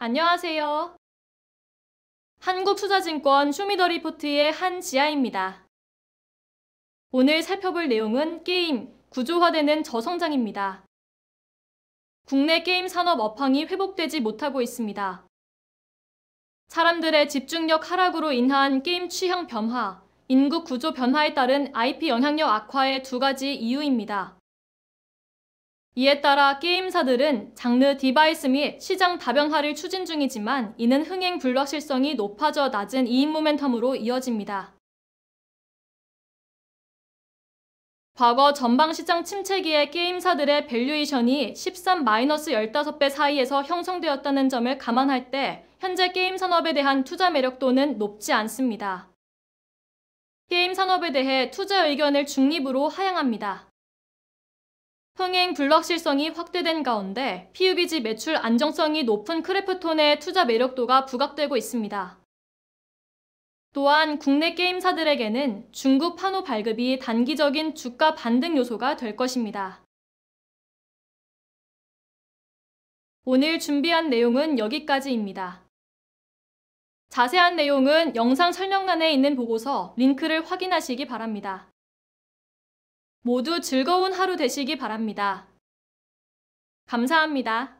안녕하세요. 한국투자증권 쇼미더리포트의 한지아입니다. 오늘 살펴볼 내용은 게임, 구조화되는 저성장입니다. 국내 게임 산업 업황이 회복되지 못하고 있습니다. 사람들의 집중력 하락으로 인한 게임 취향 변화, 인구 구조 변화에 따른 IP 영향력 악화의 두 가지 이유입니다. 이에 따라 게임사들은 장르 디바이스 및 시장 다변화를 추진 중이지만 이는 흥행 불확실성이 높아져 낮은 2인 모멘텀으로 이어집니다. 과거 전방시장 침체기에 게임사들의 밸류에이션이 13-15배 사이에서 형성되었다는 점을 감안할 때 현재 게임 산업에 대한 투자 매력도는 높지 않습니다. 게임 산업에 대해 투자 의견을 중립으로 하향합니다. 흥행 불확 실성이 확대된 가운데 PUBG 매출 안정성이 높은 크래프톤의 투자 매력도가 부각되고 있습니다. 또한 국내 게임사들에게는 중국 판호 발급이 단기적인 주가 반등 요소가 될 것입니다. 오늘 준비한 내용은 여기까지입니다. 자세한 내용은 영상 설명란에 있는 보고서 링크를 확인하시기 바랍니다. 모두 즐거운 하루 되시기 바랍니다. 감사합니다.